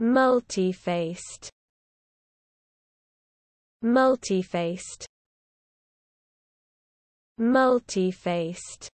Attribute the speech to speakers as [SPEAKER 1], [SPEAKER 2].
[SPEAKER 1] multifaced multifaced multifaced